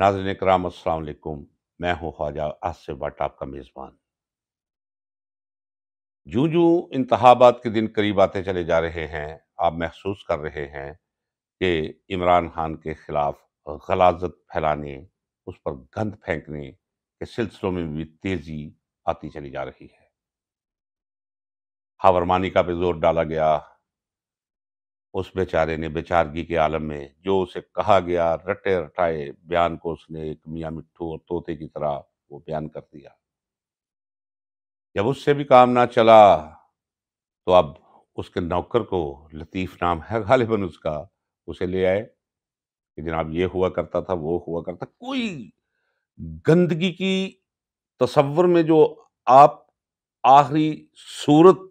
नाजन कराम असलकुम मैं हूँ ख्वाजा आसफ भट्ट आपका मेज़बान जू जूँ इंतबात के दिन करीब आते चले जा रहे हैं आप महसूस कर रहे हैं कि इमरान खान के ख़िलाफ़ गलाजत फैलाने उस पर गंद फेंकने के सिलसिलों में भी तेज़ी आती चली जा रही है हावरमानी का भी जोर डाला गया उस बेचारे ने बेचारगी के आलम में जो उसे कहा गया रटे रटाए बयान को उसने एक मियाँ मिट्टू और तोते की तरह वो बयान कर दिया जब उससे भी काम ना चला तो अब उसके नौकर को लतीफ़ नाम है गालिबन उसका उसे ले आए कि जनाब ये हुआ करता था वो हुआ करता कोई गंदगी की तस्वर में जो आप आखिरी सूरत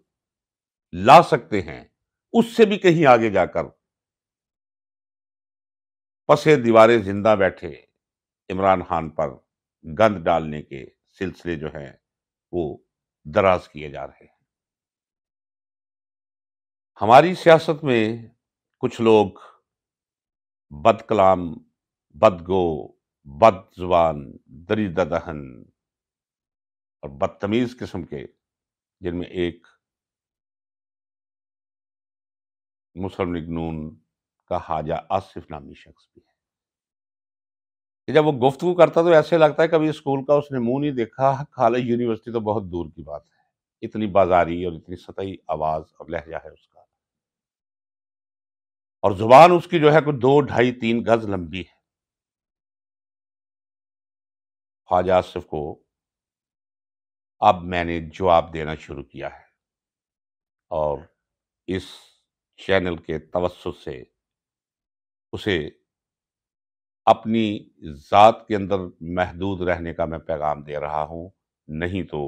ला सकते हैं उससे भी कहीं आगे जाकर पसे दीवारे जिंदा बैठे इमरान खान पर गंद डालने के सिलसिले जो हैं वो दराज किए जा रहे हैं हमारी सियासत में कुछ लोग बद कलाम बदगो बद जुबान दरीदहन दहन और बदतमीज़ किस्म के जिनमें एक मुस्लिम लीग नून का हाजा आसिफ नामी शख्स भी है कि जब वो गुफ्तु करता तो ऐसे लगता है कभी स्कूल का उसने मुंह नहीं देखा खाले यूनिवर्सिटी तो बहुत दूर की बात है इतनी बाजारी और इतनी सतही आवाज़ और लहजा है उसका और ज़ुबान उसकी जो है कुछ दो ढाई तीन गज लंबी है ख्वाजा आसिफ को अब मैंने जवाब देना शुरू किया है और इस चैनल के तवस से उसे अपनी ज़ात के अंदर महदूद रहने का मैं पैगाम दे रहा हूँ नहीं तो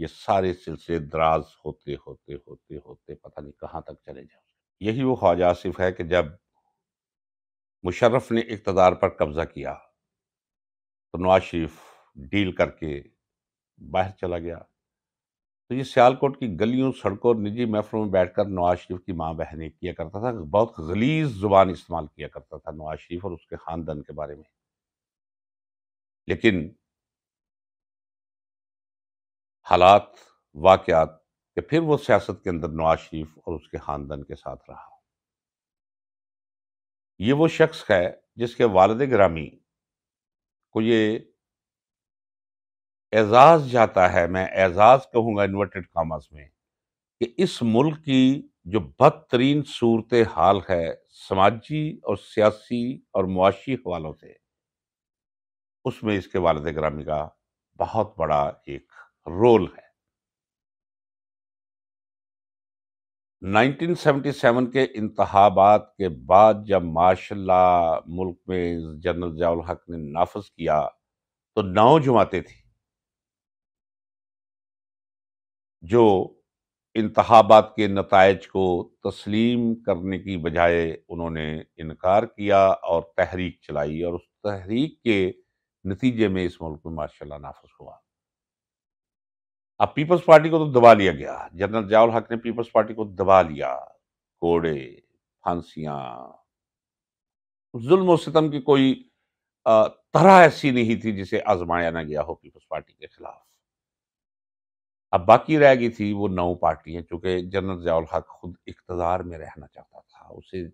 ये सारे सिलसिले दराज होते होते होते होते पता नहीं कहाँ तक चले जाओ यही वो ख्वाजा आसिफ है कि जब मुशर्रफ ने इकतदार पर कब्ज़ा किया तो नवाज शरीफ डील करके बाहर चला गया तो ये सियालकोट की गलियों सड़कों और निजी महफलों में बैठकर नवाज शरीफ की माँ बहने किया करता था बहुत गलीज जुबान इस्तेमाल किया करता था नवाज शरीफ और उसके ख़ानदान के बारे में लेकिन हालात वाकयात कि फिर वो सियासत के अंदर नवाज शरीफ और उसके ख़ानदान के साथ रहा ये वो शख्स है जिसके वालद ग्रामी को ये एजाज़ जाता है मैं एजाज़ कहूंगा इन्वर्टेड कॉमर्स में कि इस मुल्क की जो बदतरीन सूरत हाल है समाजी और सियासी और मुआशी हवालों से उसमें इसके वालद ग्रामी का बहुत बड़ा एक रोल है 1977 के इंतहाबात के बाद जब माशा मुल्क में जनरल जयाल हक ने नाफज किया तो नौ जमाते थी जो इंतबात के नतज को तस्लीम करने की बजाय उन्होंने इनकार किया और तहरीक चलाई और उस तहरीक के नतीजे में इस मुल्क में माशा नाफज हुआ अब पीपल्स पार्टी को तो दबा लिया गया जनरल जावल हक ने पीपल्स पार्टी को दबा लिया कोड़े फांसियां जुल्म सितम की कोई तरह ऐसी नहीं थी जिसे आजमाया ना गया हो पीपल्स पार्टी के खिलाफ अब बाकी रह गई थी वो नौ पार्टियाँ चूँकि जनरल जयाल हक खुद इकतदार में रहना चाहता था उसे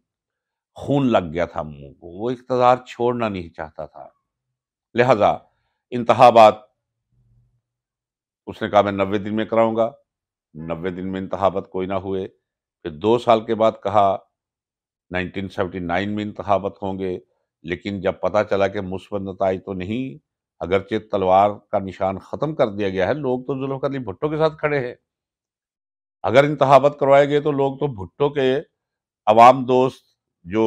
खून लग गया था मुँह को वो इकतदार छोड़ना नहीं चाहता था लिहाजा इंतहाबात उसने कहा मैं नबे दिन में कराऊंगा नबे दिन में इंतबात कोई ना हुए फिर दो साल के बाद कहा 1979 में इंतबात होंगे लेकिन जब पता चला कि मुस्बत नतज तो नहीं अगरचे तलवार का निशान ख़त्म कर दिया गया है लोग तो जुल्म अली भुट्टो के साथ खड़े हैं अगर इंतहाबत करवाए गए तो लोग तो भुट्टो के अवाम दोस्त जो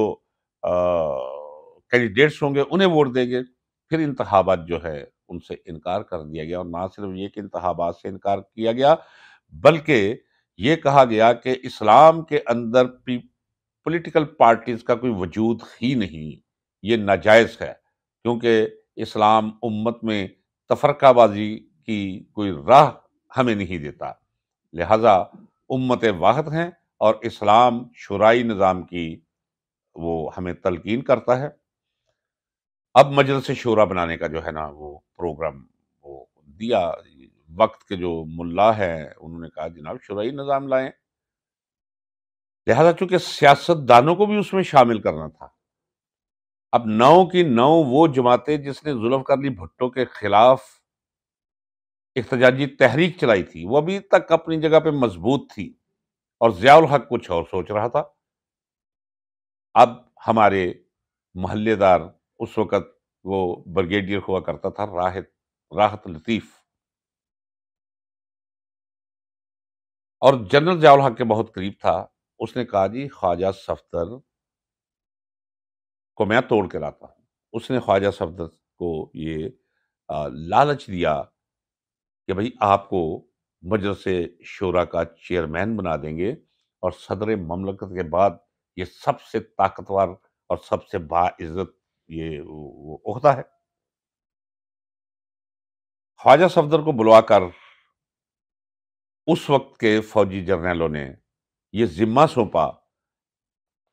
कैंडिडेट्स होंगे उन्हें वोट देंगे फिर इंतबात जो है उनसे इनकार कर दिया गया और ना सिर्फ ये कि इंतबात से इनकार किया गया बल्कि ये कहा गया कि इस्लाम के अंदर पॉलिटिकल पार्टीज़ का कोई वजूद ही नहीं ये नाजायज़ है क्योंकि इस्लाम उम्मत में तफरकाबाजी की कोई राह हमें नहीं देता लिहाजा उम्मत वाहत हैं और इस्लाम शुराई निज़ाम की वो हमें तलकिन करता है अब मजलस शूरा बनाने का जो है ना वो प्रोग्राम वो दिया वक्त के जो मुल्ला हैं उन्होंने कहा जनाब शुराई निज़ाम लाएं लिहाजा चूँकि सियासतदानों को भी उसमें शामिल करना था अब नौ की नौ वो जमाते जिसने जुल्फकार अली भुट्टो के खिलाफ एहतजाजी तहरीक चलाई थी वो अभी तक अपनी जगह पे मजबूत थी और ज़ियाल हक कुछ और सोच रहा था अब हमारे महल्लेदार उस वक़्त वो ब्रिगेडियर हुआ करता था राहत राहत लतीफ़ और जनरल जयाल हक के बहुत करीब था उसने कहा जी ख्वाजा सफदर को मैं तोड़ कर लाता हूँ उसने ख्वाजा सफदर को ये लालच दिया कि भाई आपको मजलस शोरा का चेयरमैन बना देंगे और सदर ममलकत के बाद ये सबसे ताकतवर और सबसे बाज़्ज़त ये उहदा है ख्वाजा सफदर को बुलवाकर उस वक्त के फौजी जर्नलों ने ये ज़िम्मा सौंपा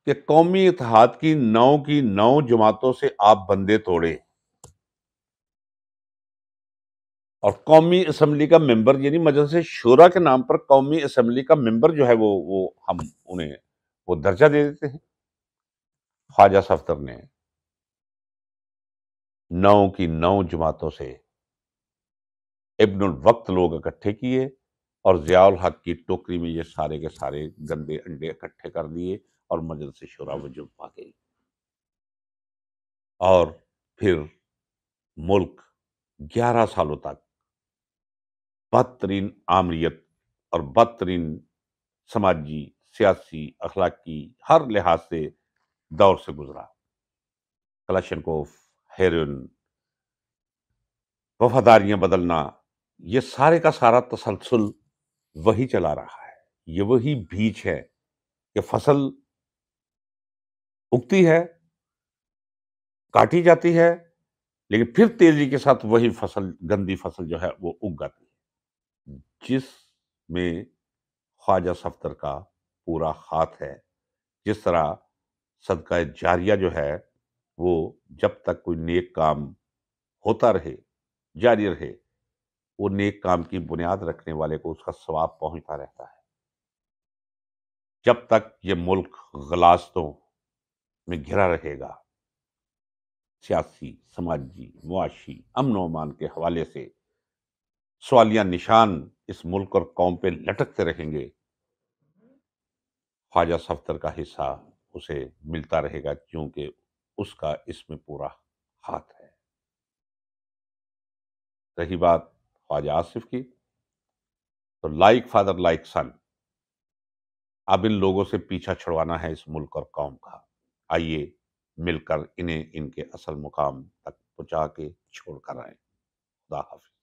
कि कौमी इतिहाद की नौ की नौ जमातों से आप बंदे तोड़े और कौमी असम्बली का मेंबर यानी मजलस शोरा के नाम पर कौमी असम्बली का मेंबर जो है वो वो हम उन्हें वो दर्जा दे देते हैं ख्वाजा सफ्तर ने नौ की नौ जमातों से इब्नुल वक्त लोग इकट्ठे किए और जियाउल हक की टोकरी में ये सारे के सारे गंदे अंडे इकट्ठे कर दिए और मजलस शुरा वजूद पा गई और फिर मुल्क 11 सालों तक बदतरीन आमरीत और बदतरीन समाजी सियासी अखलाकी हर लिहाज से दौर से गुजरा कलाशनकोफ हेरन वफादारियाँ बदलना ये सारे का सारा तसलसल वही चला रहा है ये वही बीच है कि फसल उगती है काटी जाती है लेकिन फिर तेजी के साथ वही फसल गंदी फसल जो है वो उग जाती है जिसमें ख्वाजा सफ्तर का पूरा हाथ है जिस तरह सदका जारिया जो है वो जब तक कोई नेक काम होता रहे जारी रहे वो नेक काम की बुनियाद रखने वाले को उसका स्वाब पहुंचता रहता है जब तक ये मुल्क गलास्तों में घिरा रहेगा सियासी समाजी मुआशी अमन अमान के हवाले से सवालिया निशान इस मुल्क और कौम पे लटकते रहेंगे ख्वाजा सफ्तर का हिस्सा उसे मिलता रहेगा क्योंकि उसका इसमें पूरा हाथ है रही बात ख्वाजा आसिफ की तो लाइक फादर लाइक सन अब इन लोगों से पीछा छुड़वाना है इस मुल्क और कौम का आइए मिलकर इन्हें इनके असल मुकाम तक पहुँचा के छोड़ कर आए खुदा हाफि